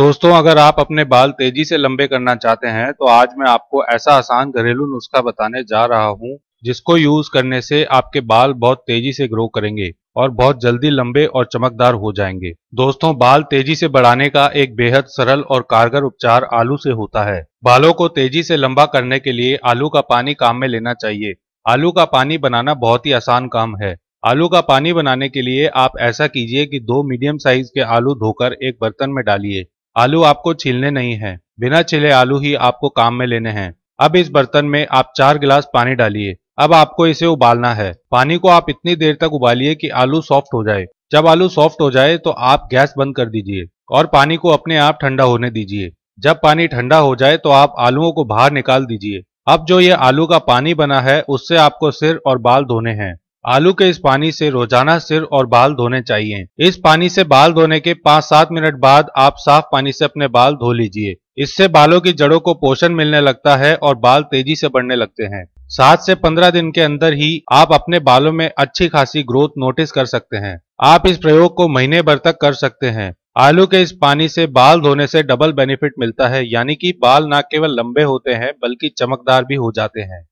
दोस्तों अगर आप अपने बाल तेजी से लंबे करना चाहते हैं तो आज मैं आपको ऐसा आसान घरेलू नुस्खा बताने जा रहा हूं जिसको यूज करने से आपके बाल बहुत तेजी से ग्रो करेंगे और बहुत जल्दी लंबे और चमकदार हो जाएंगे दोस्तों बाल तेजी से बढ़ाने का एक बेहद सरल और कारगर उपचार आलू से होता है बालों को तेजी से लंबा करने के लिए आलू का पानी काम में लेना चाहिए आलू का पानी बनाना बहुत ही आसान काम है आलू का पानी बनाने के लिए आप ऐसा कीजिए कि दो मीडियम साइज के आलू धोकर एक बर्तन में डालिए आलू आपको छीलने नहीं है बिना छिले आलू ही आपको काम में लेने हैं अब इस बर्तन में आप चार गिलास पानी डालिए अब आपको इसे उबालना है पानी को आप इतनी देर तक उबालिए कि आलू सॉफ्ट हो जाए जब आलू सॉफ्ट हो जाए तो आप गैस बंद कर दीजिए और पानी को अपने आप ठंडा होने दीजिए जब पानी ठंडा हो जाए तो आप आलुओं को बाहर निकाल दीजिए अब जो ये आलू का पानी बना है उससे आपको सिर और बाल धोने हैं आलू के इस पानी से रोजाना सिर और बाल धोने चाहिए इस पानी से बाल धोने के पाँच सात मिनट बाद आप साफ पानी से अपने बाल धो लीजिए इससे बालों की जड़ों को पोषण मिलने लगता है और बाल तेजी से बढ़ने लगते हैं सात से पंद्रह दिन के अंदर ही आप अपने बालों में अच्छी खासी ग्रोथ नोटिस कर सकते हैं आप इस प्रयोग को महीने भर तक कर सकते हैं आलू के इस पानी से बाल धोने से डबल बेनिफिट मिलता है यानी कि बाल न केवल लंबे होते हैं बल्कि चमकदार भी हो जाते हैं